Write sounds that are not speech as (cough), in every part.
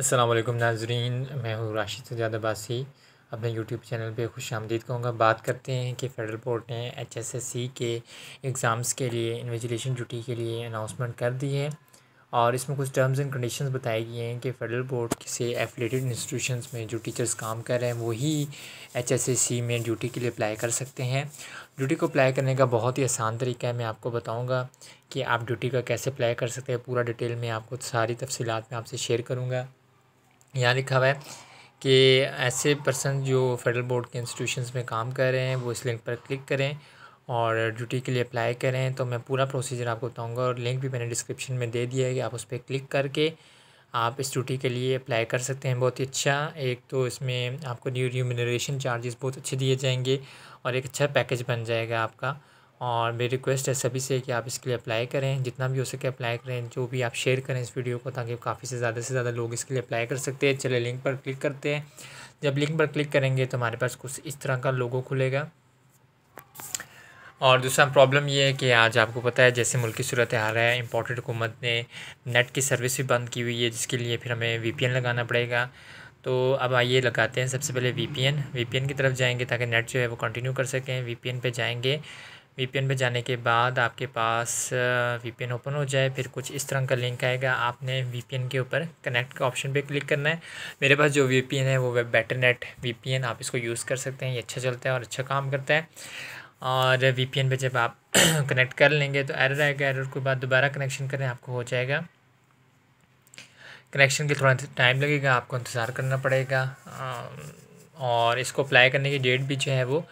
असलम नाजरीन मैं हूँ राशिद सजाद अब्बासी अपने यूट्यूब चैनल पे खुश आमदीद कहूँगा बात करते हैं कि फेडरल बोर्ड ने एच एस एस सी के एग्ज़ाम्स के लिए इन्वेजिलेशन ड्यूटी के लिए अनाउंसमेंट कर दी है और इसमें कुछ टर्म्स एंड कंडीशंस बताई गई हैं कि फेडरल बोर्ड से एफिलेटेड इंस्टीट्यूशंस में जो टीचर्स काम कर रहे हैं वही एच एस एस सी में ड्यूटी के लिए अप्लाई कर सकते हैं ड्यूटी को अप्लाई करने का बहुत ही आसान तरीका है मैं आपको बताऊँगा कि आप ड्यूटी का कैसे अप्लाई कर सकते हैं पूरा डिटेल में आपको सारी तफसीत मैं आपसे शेयर करूँगा यहाँ लिखा हुआ है कि ऐसे पर्सन जो फेडरल बोर्ड के इंस्टीट्यूशन में काम कर रहे हैं वो इस लिंक पर क्लिक करें और ड्यूटी के लिए अप्लाई करें तो मैं पूरा प्रोसीजर आपको बताऊँगा और लिंक भी मैंने डिस्क्रिप्शन में दे दिया है कि आप उस पर क्लिक करके आप इस ड्यूटी के लिए अप्लाई कर सकते हैं बहुत ही अच्छा एक तो इसमें आपको न्यू रिम्यूनरेशन चार्जेस बहुत अच्छे दिए जाएंगे और एक अच्छा पैकेज बन जाएगा आपका और मेरी रिक्वेस्ट है सभी से कि आप इसके लिए अप्लाई करें जितना भी हो सके अप्लाई करें जो भी आप शेयर करें इस वीडियो को ताकि काफ़ी से ज़्यादा से ज़्यादा लोग इसके लिए अप्लाई कर सकते हैं चले लिंक पर क्लिक करते हैं जब लिंक पर क्लिक करेंगे तो हमारे पास कुछ इस तरह का लोगो खुलेगा और दूसरा प्रॉब्लम ये है कि आज आपको पता है जैसे मुल्क की सूरत हाल है इम्पोर्टेड हुकूमत ने नेट की सर्विस भी बंद की हुई है जिसके लिए फिर हमें वी लगाना पड़ेगा तो अब आइए लगाते हैं सबसे पहले वी पी एन की तरफ जाएंगे ताकि नेट जो है वो कंटिन्यू कर सकें वी पी पे जाएंगे वीपीएन में जाने के बाद आपके पास वीपीएन ओपन हो जाए फिर कुछ इस तरह का लिंक आएगा आपने वीपीएन के ऊपर कनेक्ट का ऑप्शन पे क्लिक करना है मेरे पास जो वीपीएन है वो वेब बैटर नेट एन आप इसको यूज़ कर सकते हैं ये अच्छा चलता है और अच्छा काम करता है और एन पर जब आप कनेक्ट (clears throat) कर लेंगे तो एरर आएगा एरर के बाद दोबारा कनेक्शन करें आपको हो जाएगा कनेक्शन के थोड़ा टाइम लगेगा आपको इंतज़ार करना पड़ेगा और इसको अप्लाई करने की डेट भी जो है वो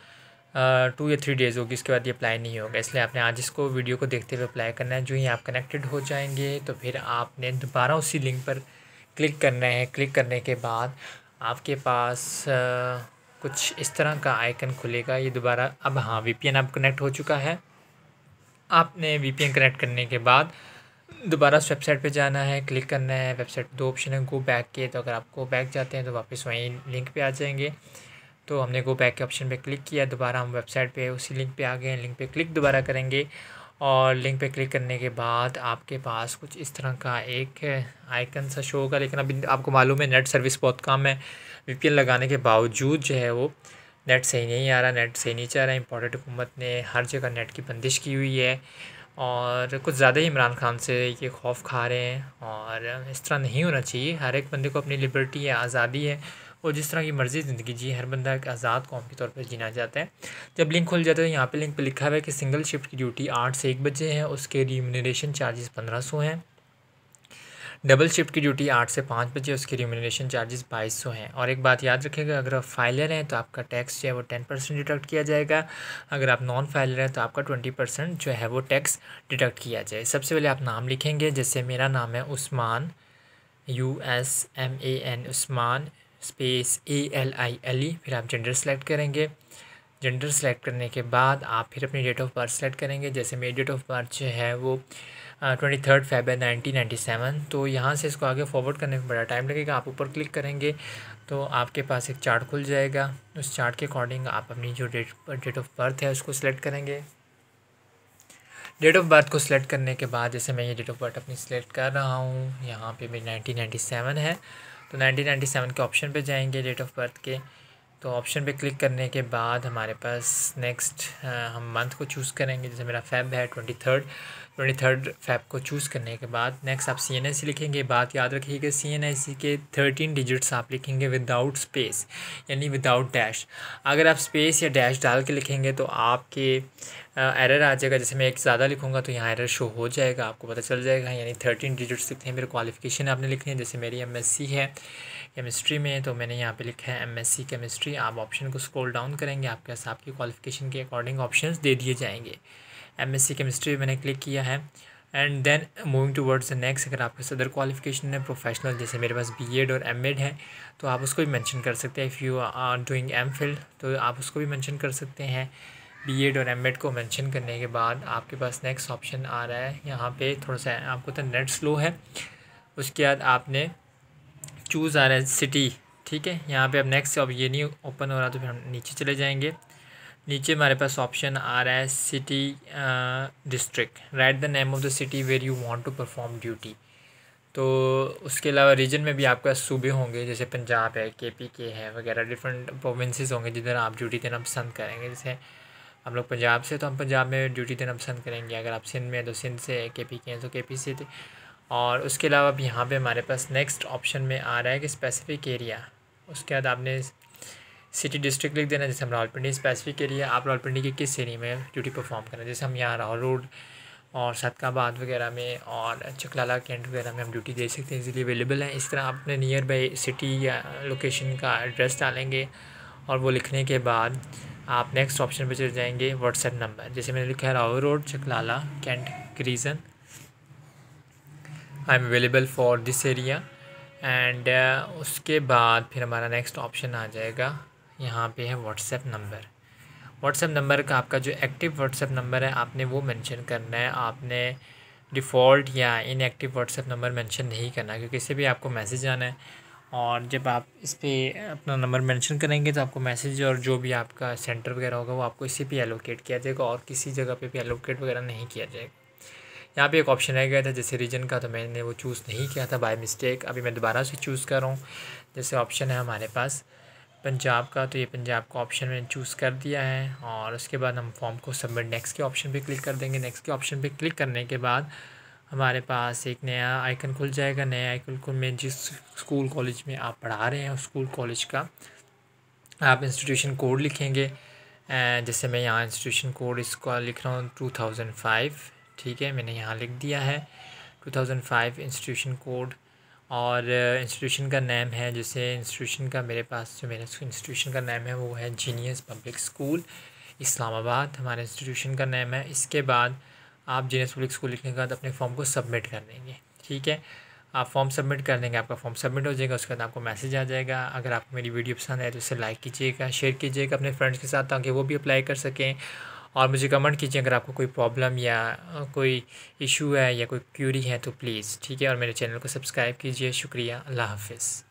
टू या थ्री डेज़ होगी इसके बाद ये अप्लाई नहीं होगा इसलिए आपने आज इसको वीडियो को देखते हुए अप्लाई करना है जो ही आप कनेक्टेड हो जाएंगे तो फिर आपने दोबारा उसी लिंक पर क्लिक करना है क्लिक करने के बाद आपके पास आ, कुछ इस तरह का आइकन खुलेगा ये दोबारा अब हाँ वी पी आप कनेक्ट हो चुका है आपने वी पी कनेक्ट करने के बाद दोबारा उस वेबसाइट पे जाना है क्लिक करना है वेबसाइट दो ऑप्शन है गो बैक के तो अगर आप गो बैक जाते हैं तो वापस वहीं लिंक पे आ जाएंगे तो हमने गो बैक के ऑप्शन पे क्लिक किया दोबारा हम वेबसाइट पे उसी लिंक पे आ गए हैं लिंक पे क्लिक दोबारा करेंगे और लिंक पे क्लिक करने के बाद आपके पास कुछ इस तरह का एक आइकन सा शो होगा लेकिन अभी आपको मालूम है नेट सर्विस बहुत कम है वी लगाने के बावजूद जो है वो नेट सही नहीं आ रहा नेट सही नहीं चाह रहा इंपॉर्टेंट हुकूमत ने हर जगह नेट की बंदिश की हुई है और कुछ ज़्यादा ही इमरान खान से ये खौफ खा रहे हैं और इस तरह नहीं होना चाहिए हर एक बंदे को अपनी लिबर्टी है आज़ादी है वो जिस तरह की मर्ज़ी ज़िंदगी जी हर बंदा एक आज़ाद कौम के तौर पर जीना चाहता है जब लिंक खुल जाता है तो यहाँ पर लिंक पर लिखा हुआ है कि सिंगल शिफ्ट की ड्यूटी आठ से एक बजे है उसके रिम्यूनरेशन चार्जेस पंद्रह सौ हैं डबल शिफ्ट की ड्यूटी आठ से पाँच बजे उसके रिम्यूनरेशन चार्जेस बाईस सौ हैं और एक बात याद रखिएगा अगर आप फाइलर हैं तो आपका टैक्स जो है वो टेन परसेंट डिडक्ट किया जाएगा अगर आप नॉन फाइलर हैं तो आपका ट्वेंटी परसेंट जो है वो टैक्स डिडक्ट किया जाए सबसे पहले आप नाम लिखेंगे जैसे मेरा नाम है Usman U S M A N Usman space A L I L E फिर आप जेंडर सेलेक्ट करेंगे जेंडर सेलेक्ट करने के बाद आप फिर अपनी डेट ऑफ बर्थ सेलेक्ट करेंगे जैसे मेरी डेट ऑफ बर्थ जो है वो twenty third Feb nineteen ninety seven तो यहाँ से इसको आगे फॉरवर्ड करने में बड़ा टाइम लगेगा आप ऊपर क्लिक करेंगे तो आपके पास एक चार्ट खुल जाएगा उस चार्ट के अकॉर्डिंग आप अपनी जो डेट डेट ऑफ बर्थ है उसको सिलेक्ट करेंगे डेट ऑफ बर्थ को सिलेक्ट करने के बाद जैसे मैं ये डेट ऑफ बर्थ अपनी सिलेक्ट कर रहा हूँ यहाँ पे मेरी नाइनटीन नाइन्टी सेवन है तो 1997 के ऑप्शन पे जाएंगे डेट ऑफ बर्थ के तो ऑप्शन पे क्लिक करने के बाद हमारे पास नेक्स्ट हम मंथ को चूज़ करेंगे जैसे मेरा फैब है twenty third twenty third Feb को चूज़ करने के बाद नेक्स्ट आप सी एन लिखेंगे बात याद रखिएगा सी एन के थर्टीन डिजिट्स आप लिखेंगे विदाउट स्पेस यानी विदाउट डैश अगर आप स्पेस या डैश डाल के लिखेंगे तो आपके एरर आ जाएगा जैसे मैं एक ज़्यादा लिखूंगा तो यहाँ एरर शो हो जाएगा आपको पता चल जाएगा यानी थर्टीन डिजिट्स लिखते हैं मेरे क्वालिफिकेशन आपने लिखनी है जैसे मेरी एम है केमिस्ट्री में तो मैंने यहाँ पे लिखा है एमएससी केमिस्ट्री आप ऑप्शन को स्क्रॉल डाउन करेंगे आपके पास आपकी क्वालिफिकेशन के अकॉर्डिंग ऑप्शन दे दिए जाएंगे एमएससी केमिस्ट्री मैंने क्लिक किया है and then moving towards the next अगर आपके सदर क्वालिफिकेशन है प्रोफेशनल जैसे मेरे पास बी और एम एड है तो आप उसको भी मैंशन कर सकते हैं if you are doing M तो आप उसको भी मैंशन कर सकते हैं बी एड और एम एड को मैंशन करने के बाद आपके पास नेक्स्ट ऑप्शन आ रहा है यहाँ पे थोड़ा सा आपको तो नेट स्लो है उसके बाद आपने चूज़ आ रहा है सिटी ठीक है यहाँ पे अब नेक्स्ट अब ये नहीं ओपन हो रहा तो फिर हम नीचे चले जाएंगे नीचे हमारे पास ऑप्शन आ रहा है city district write the name of the city where you want to perform duty तो उसके अलावा रीजन में भी आपका सूबे होंगे जैसे पंजाब है के पी के है वगैरह डिफरेंट प्रोविंसेस होंगे जिधर आप ड्यूटी देना पसंद करेंगे जैसे हम लोग पंजाब से तो हम पंजाब में ड्यूटी देना पसंद करेंगे अगर आप सिंध में हैं तो सिंध से के पी के हैं तो के पी से और उसके अलावा अब यहाँ पे हमारे पास नेक्स्ट ऑप्शन में आ रहा है कि स्पेसिफिक एरिया उसके बाद आपने सिटी डिस्ट्रिक्ट लिख देना जैसे हम रावलपिंडी स्पेसिफिक एरिया आप रावलपिंडी के किस एरिया में ड्यूटी परफॉर्म करना जैसे हम यहाँ राहुल रोड और सदकाबाद वगैरह में और चकलाला कैंट वगैरह में हम ड्यूटी दे सकते हैं इजीली अवेलेबल है इस तरह आप अपने नियर बाई सिटी या लोकेशन का एड्रेस डालेंगे और वो लिखने के बाद आप नेक्स्ट ऑप्शन पर चले जाएंगे व्हाट्सएप नंबर जैसे मैंने लिखा है Rahul road Chaklala cantt reason I am available for this area and उसके बाद फिर हमारा नेक्स्ट ऑप्शन आ जाएगा यहाँ पे है व्हाट्सएप नंबर व्हाट्सएप नंबर का आपका जो एक्टिव व्हाट्सएप नंबर है आपने वो मेंशन करना है आपने डिफ़ॉल्ट या इनएक्टिव व्हाट्सएप नंबर मेंशन नहीं करना क्योंकि इससे भी आपको मैसेज आना है और जब आप इस पर अपना नंबर मेंशन करेंगे तो आपको मैसेज और जो भी आपका सेंटर वगैरह होगा वो आपको इसी पे एलोकेट किया जाएगा और किसी जगह पे भी एलोकेट वगैरह नहीं किया जाएगा यहाँ पे एक ऑप्शन रह गया था जैसे रीजन का तो मैंने वो चूज़ नहीं किया था बाय मिस्टेक अभी मैं दोबारा से चूज़ कर रहा हूँ जैसे ऑप्शन है हमारे पास पंजाब का तो ये पंजाब का ऑप्शन मैंने चूज़ कर दिया है और उसके बाद हम फॉर्म को सबमिट नेक्स्ट के ऑप्शन पर क्लिक कर देंगे नेक्स्ट के ऑप्शन पर क्लिक करने के बाद हमारे पास एक नया आइकन खुल जाएगा नया आइकन को मैं जिस स्कूल कॉलेज में आप पढ़ा रहे हैं उस स्कूल कॉलेज का आप इंस्टीट्यूशन कोड लिखेंगे जैसे मैं यहाँ इंस्टीट्यूशन कोड इसका लिख रहा हूँ टू थाउजेंड फाइव ठीक है मैंने यहाँ लिख दिया है 2005 इंस्टीट्यूशन कोड और इंस्टीट्यूशन uh, का नेम है जैसे इंस्टीट्यूशन का मेरे पास जो मेरा इंस्टीट्यूशन का नेम है वो है जीनियस पब्लिक स्कूल इस्लामाबाद हमारे इंस्टीट्यूशन का नेम है इसके बाद आप जीनियस पब्लिक स्कूल लिखने के बाद अपने फॉर्म को सबमिट कर देंगे ठीक है आप फॉर्म सबमिट कर देंगे आपका फॉर्म सबमिट हो जाएगा उसके बाद आपको मैसेज आ जाएगा अगर आपको मेरी वीडियो पसंद आए तो उसे लाइक कीजिएगा शेयर कीजिएगा अपने फ्रेंड्स के साथ ताकि वो भी अप्लाई कर सकें और मुझे कमेंट कीजिए अगर आपको कोई प्रॉब्लम या कोई इशू है या कोई क्यूरी है तो प्लीज़ ठीक है और मेरे चैनल को सब्सक्राइब कीजिए शुक्रिया अल्लाह हाफिज़